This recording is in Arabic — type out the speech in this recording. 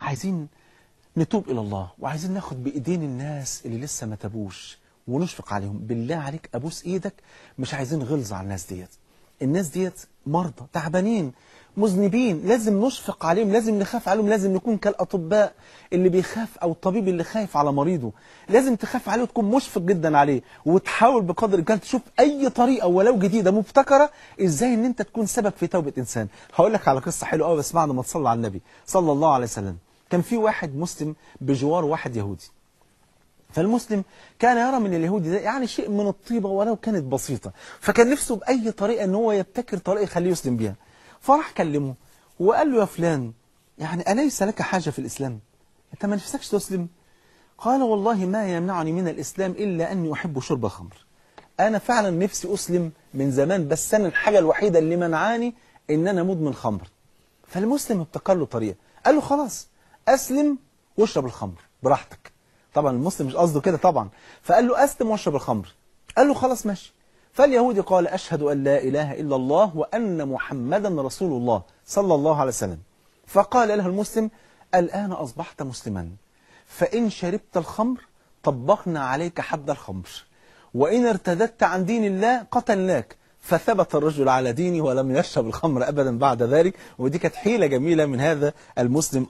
عايزين نتوب إلى الله وعايزين ناخد بإيدين الناس اللي لسه ما تابوش ونشفق عليهم بالله عليك أبوس إيدك مش عايزين غلظة على الناس ديت الناس ديت مرضى تعبانين مذنبين لازم نشفق عليهم لازم نخاف عليهم لازم نكون كالأطباء اللي بيخاف أو الطبيب اللي خايف على مريضه لازم تخاف عليه وتكون مشفق جدا عليه وتحاول بقدر الإمكان تشوف أي طريقة ولو جديدة مبتكرة إزاي إن أنت تكون سبب في توبة إنسان هقول لك على قصة حلوة قوي بس لما ما تصلي على النبي صلى الله عليه وسلم كان في واحد مسلم بجوار واحد يهودي فالمسلم كان يرى من اليهودي ده يعني شيء من الطيبة ولو كانت بسيطة فكان نفسه بأي طريقة ان هو يبتكر طريقة يخليه يسلم بيها فراح كلمه وقال له يا فلان يعني أليس لك حاجة في الإسلام أنت ما نفسكش تسلم قال والله ما يمنعني من الإسلام إلا أني أحب شرب الخمر أنا فعلا نفسي أسلم من زمان بس أنا الحاجة الوحيدة اللي منعاني إن أنا مدمن خمر فالمسلم ابتكر له طريقة قال له خلاص اسلم واشرب الخمر براحتك طبعا المسلم مش قصده كده طبعا فقال له اسلم واشرب الخمر قال له خلاص ماشي فاليهودي قال أشهد أن لا إله إلا الله وأن محمدا رسول الله صلى الله عليه وسلم فقال له المسلم الآن أصبحت مسلما فإن شربت الخمر طبقنا عليك حد الخمر وإن ارتدت عن دين الله قتلناك فثبت الرجل على دينه ولم يشرب الخمر أبدا بعد ذلك ودي كانت حيلة جميلة من هذا المسلم